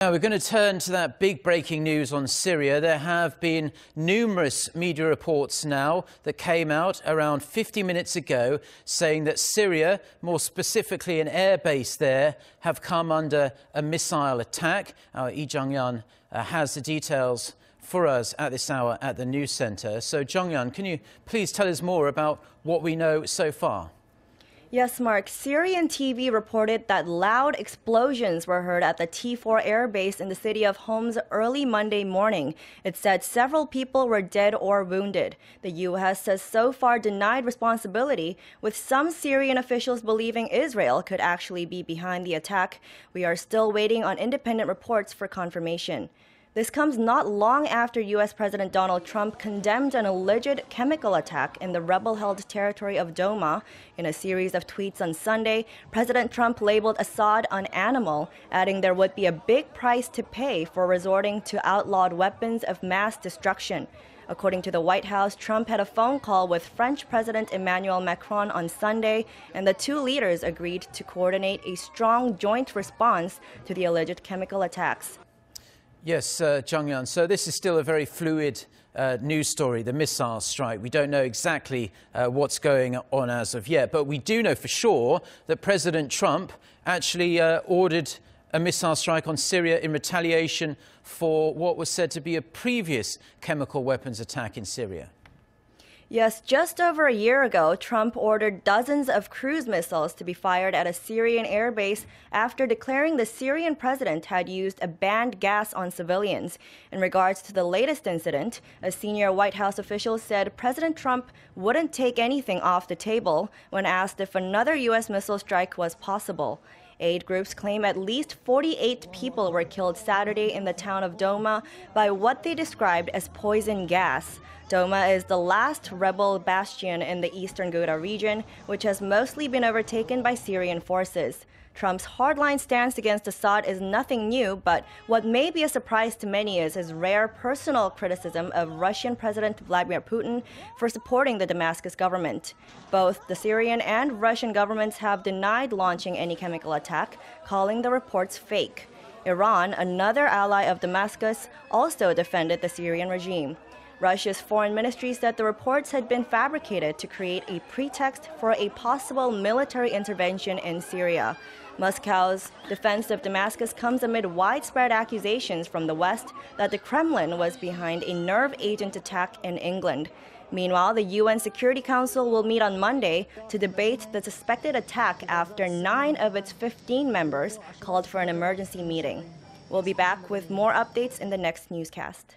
Now we're going to turn to that big breaking news on Syria. There have been numerous media reports now that came out around 50 minutes ago saying that Syria, more specifically an airbase there, have come under a missile attack. Our Yi Jung-yun uh, has the details for us at this hour at the news centre. So Jung-yun, can you please tell us more about what we know so far? Yes, Mark. Syrian TV reported that loud explosions were heard at the T4 air base in the city of Homs early Monday morning. It said several people were dead or wounded. The U.S. has so far denied responsibility, with some Syrian officials believing Israel could actually be behind the attack. We are still waiting on independent reports for confirmation. This comes not long after U.S. President Donald Trump condemned an alleged chemical attack in the rebel held territory of Doma. In a series of tweets on Sunday, President Trump labeled Assad an animal, adding there would be a big price to pay for resorting to outlawed weapons of mass destruction. According to the White House, Trump had a phone call with French President Emmanuel Macron on Sunday, and the two leaders agreed to coordinate a strong joint response to the alleged chemical attacks. Yes, uh, Changyan. So this is still a very fluid uh, news story, the missile strike. We don't know exactly uh, what's going on as of yet, but we do know for sure that President Trump actually uh, ordered a missile strike on Syria in retaliation for what was said to be a previous chemical weapons attack in Syria. Yes, just over a year ago, Trump ordered dozens of cruise missiles to be fired at a Syrian airbase after declaring the Syrian president had used a banned gas on civilians. In regards to the latest incident, a senior White House official said President Trump wouldn't take anything off the table when asked if another U.S. missile strike was possible. Aid groups claim at least 48 people were killed Saturday in the town of Doma by what they described as poison gas. Doma is the last rebel bastion in the eastern Ghouta region, which has mostly been overtaken by Syrian forces. Trump's hardline stance against Assad is nothing new, but what may be a surprise to many is his rare personal criticism of Russian President Vladimir Putin for supporting the Damascus government. Both the Syrian and Russian governments have denied launching any chemical attack, calling the reports fake. Iran, another ally of Damascus, also defended the Syrian regime. Russia's foreign ministry said the reports had been fabricated to create a pretext for a possible military intervention in Syria. Moscow's defense of Damascus comes amid widespread accusations from the West that the Kremlin was behind a nerve agent attack in England. Meanwhile, the UN Security Council will meet on Monday to debate the suspected attack after nine of its 15 members called for an emergency meeting. We'll be back with more updates in the next newscast.